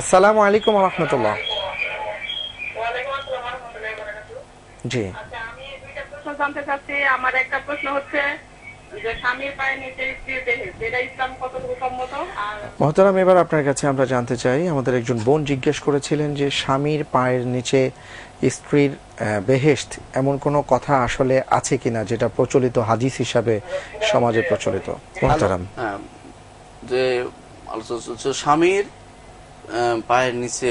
আসসালামু আলাইকুম রহমতুল্লাহ জি আচ্ছা, মহতারাম এবার আপনার কাছে আমরা জানতে চাই আমাদের একজন বোন জিজ্ঞেস করেছিলেন যে স্বামীর পায়ের নিচে স্ত্রীর বেহেস্ত এমন কোনো কথা আসলে আছে কিনা যেটা প্রচলিত হাদিস হিসাবে সমাজে প্রচলিত মহতারাম হ্যাঁ, যে স্বামীর পায়ের নিচে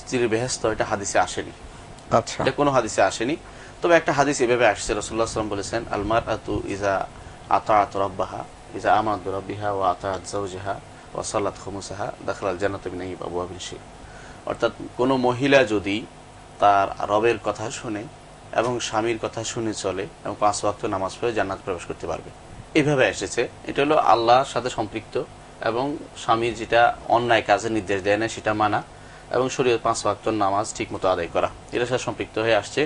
স্ত্রীর বেহেস্ত এটা হাদিসে আসেনি আচ্ছা এটা কোনো হাদিসে আসেনি তবে একটা হাদিস এভাবে আসছে রসুল্লাহ সাল্লাম বলেছেন আলমার আতু ইজা আতা রব্বাহা ইজা আমাদ রব্বিহা ও আতা আজাহা ও সাল্লাত খমুসাহা দাখলাল জানাতবিন বাবু আবিনশি অর্থাৎ কোনো মহিলা যদি তার রবের কথা শুনে এবং স্বামীর কথা শুনে চলে এবং পাঁচ ওয়াক্ত নামাজ পড়ে জান্নাত প্রবেশ করতে পারবে এভাবে এসেছে এটা হলো আল্লাহর সাথে সম্পৃক্ত এবং স্বামীর যেটা অন্যায় কাজে নির্দেশ দেয় না সেটা মানা এবং শরীর পাঁচ ভাক্ত নামাজ ঠিক মতো আদায় করা এটার সাথে সম্পৃক্ত হয়ে আসছে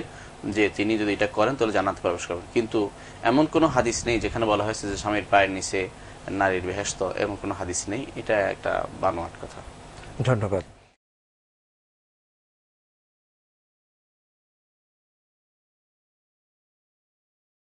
যে তিনি যদি এটা করেন তাহলে জানাতে প্রবেশ করবেন কিন্তু এমন কোনো হাদিস নেই যেখানে বলা হয়েছে যে স্বামীর পায়ের নিচে নারীর বেহেস্ত এমন কোনো হাদিস নেই এটা একটা বানোয়াট কথা ধন্যবাদ